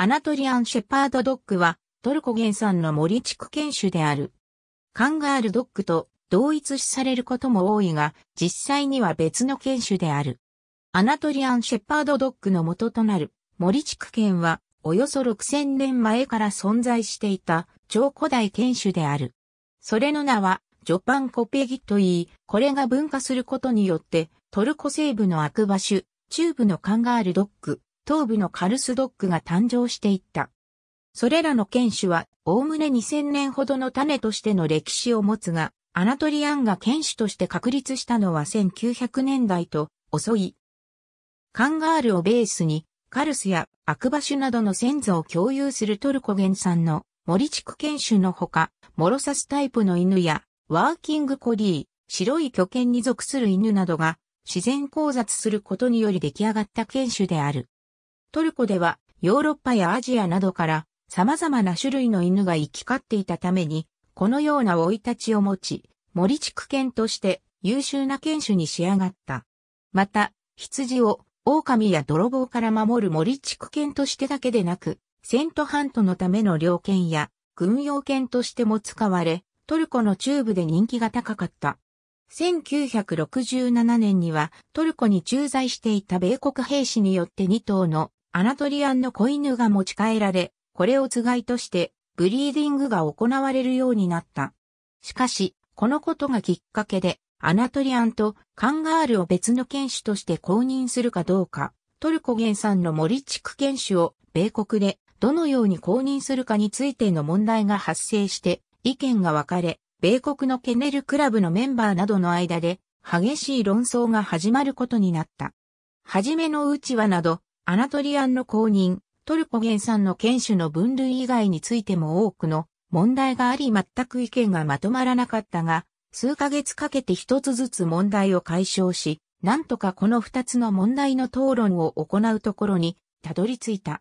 アナトリアン・シェパード・ドッグは、トルコ原産の森地区犬種である。カンガール・ドッグと同一視されることも多いが、実際には別の犬種である。アナトリアン・シェパード・ドッグの元となる森地区犬は、およそ6000年前から存在していた超古代犬種である。それの名は、ジョパンコペギといい、これが分化することによって、トルコ西部のアクバシ中部のカンガール・ドッグ、東部のカルスドッグが誕生していった。それらの犬種は、おおむね2000年ほどの種としての歴史を持つが、アナトリアンが犬種として確立したのは1900年代と遅い。カンガールをベースに、カルスやアクバシュなどの先祖を共有するトルコ原産の森地区犬種のほか、モロサスタイプの犬や、ワーキングコリー、白い巨犬に属する犬などが、自然交雑することにより出来上がった犬種である。トルコではヨーロッパやアジアなどから様々な種類の犬が行き交っていたために、このような老いたちを持ち、森地区犬として優秀な犬種に仕上がった。また、羊を狼や泥棒から守る森地区犬としてだけでなく、セントハントのための猟犬や軍用犬としても使われ、トルコの中部で人気が高かった。1967年にはトルコに駐在していた米国兵士によって2頭のアナトリアンの子犬が持ち帰られ、これをつがいとしてブリーディングが行われるようになった。しかし、このことがきっかけで、アナトリアンとカンガールを別の犬種として公認するかどうか、トルコ原産の森地区犬種を米国でどのように公認するかについての問題が発生して意見が分かれ、米国のケネルクラブのメンバーなどの間で激しい論争が始まることになった。はじめのうちわなどアナトリアンの公認、トルコ原産の犬種の分類以外についても多くの問題があり全く意見がまとまらなかったが、数ヶ月かけて一つずつ問題を解消し、なんとかこの二つの問題の討論を行うところに、たどり着いた。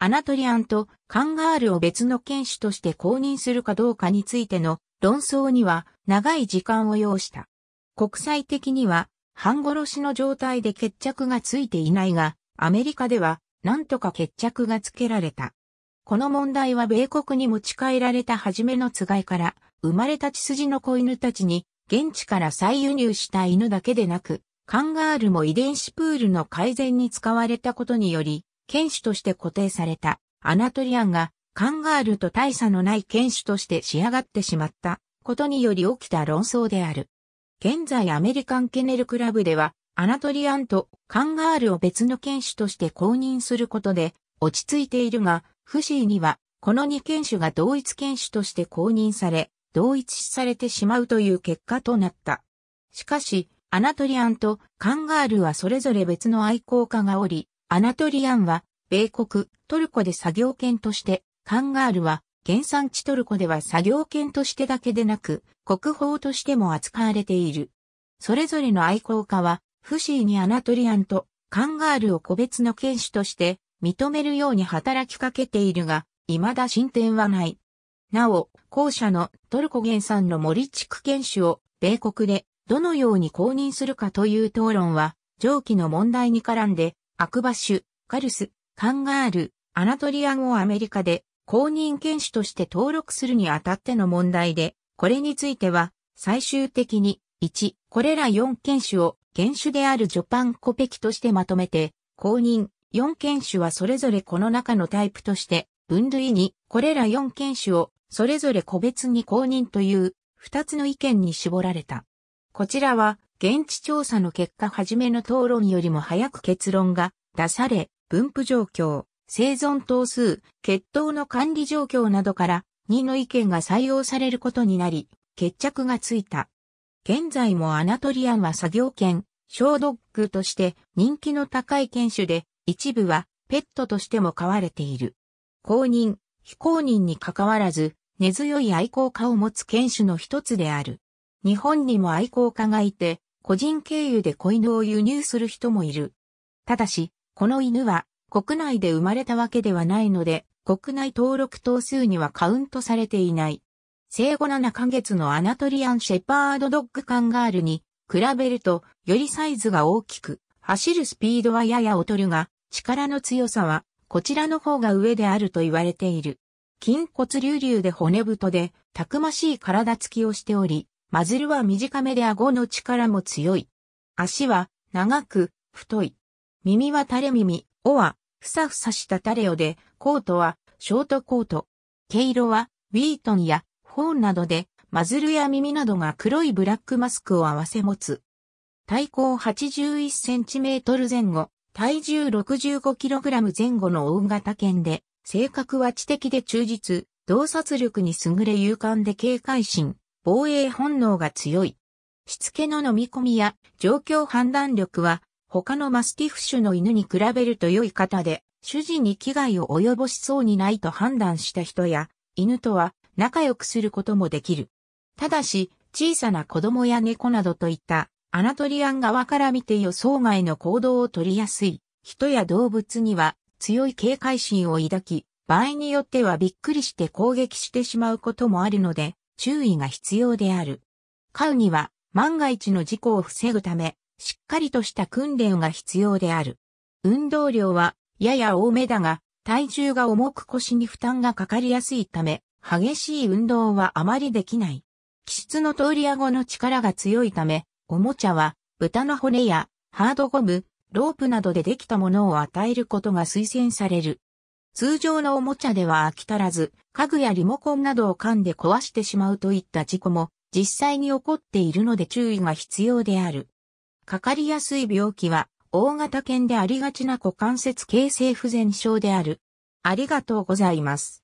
アナトリアンとカンガールを別の犬種として公認するかどうかについての論争には長い時間を要した。国際的には半殺しの状態で決着がついていないが、アメリカでは、なんとか決着がつけられた。この問題は米国に持ち帰られた初めのつがいから、生まれた血筋の子犬たちに、現地から再輸入した犬だけでなく、カンガールも遺伝子プールの改善に使われたことにより、犬種として固定されたアナトリアンがカンガールと大差のない犬種として仕上がってしまったことにより起きた論争である。現在アメリカンケネルクラブではアナトリアンとカンガールを別の犬種として公認することで落ち着いているが、フシーにはこの2犬種が同一犬種として公認され、同一視されてしまうという結果となった。しかし、アナトリアンとカンガールはそれぞれ別の愛好家がおり、アナトリアンは米国、トルコで作業犬として、カンガールは原産地トルコでは作業犬としてだけでなく、国宝としても扱われている。それぞれの愛好家はフシーにアナトリアンとカンガールを個別の犬種として認めるように働きかけているが、未だ進展はない。なお、後者のトルコ原産の森地区犬種を米国でどのように公認するかという討論は、上記の問題に絡んで、アクバシュ、カルス、カンガール、アナトリアンをアメリカで公認犬種として登録するにあたっての問題で、これについては、最終的に、1、これら4犬種を原種であるジョパンコペキとしてまとめて、公認、4犬種はそれぞれこの中のタイプとして分類に、これら4犬種をそれぞれ個別に公認という2つの意見に絞られた。こちらは現地調査の結果初めの討論よりも早く結論が出され、分布状況、生存頭数、血統の管理状況などから2の意見が採用されることになり、決着がついた。現在もアナトリアンは作業犬、小ドッグとして人気の高い犬種で、一部はペットとしても飼われている。公認、非公認に関わらず、根強い愛好家を持つ犬種の一つである。日本にも愛好家がいて、個人経由で子犬を輸入する人もいる。ただし、この犬は国内で生まれたわけではないので、国内登録頭数にはカウントされていない。生後7ヶ月のアナトリアン・シェパード・ドッグ・カンガールに比べると、よりサイズが大きく、走るスピードはやや劣るが、力の強さは、こちらの方が上であると言われている。筋骨隆々で骨太で、たくましい体つきをしており、マズルは短めで顎の力も強い。足は、長く、太い。耳は垂れ耳、尾は、ふさふさした垂れ尾で、コートは、ショートコート。毛色は、ウィートンや、ホーンなどで、マズルや耳などが黒いブラックマスクを合わせ持つ。体高8 1トル前後、体重6 5ラム前後の大型犬で、性格は知的で忠実、洞察力に優れ勇敢で警戒心、防衛本能が強い。しつけの飲み込みや状況判断力は他のマスティフ種の犬に比べると良い方で、主人に危害を及ぼしそうにないと判断した人や、犬とは仲良くすることもできる。ただし、小さな子供や猫などといったアナトリアン側から見て予想外の行動を取りやすい人や動物には強い警戒心を抱き、場合によってはびっくりして攻撃してしまうこともあるので注意が必要である。飼うには万が一の事故を防ぐためしっかりとした訓練が必要である。運動量はやや多めだが体重が重く腰に負担がかかりやすいため激しい運動はあまりできない。気質の通り顎の力が強いため、おもちゃは豚の骨やハードゴム、ロープなどでできたものを与えることが推薦される。通常のおもちゃでは飽き足らず、家具やリモコンなどを噛んで壊してしまうといった事故も実際に起こっているので注意が必要である。かかりやすい病気は、大型犬でありがちな股関節形成不全症である。ありがとうございます。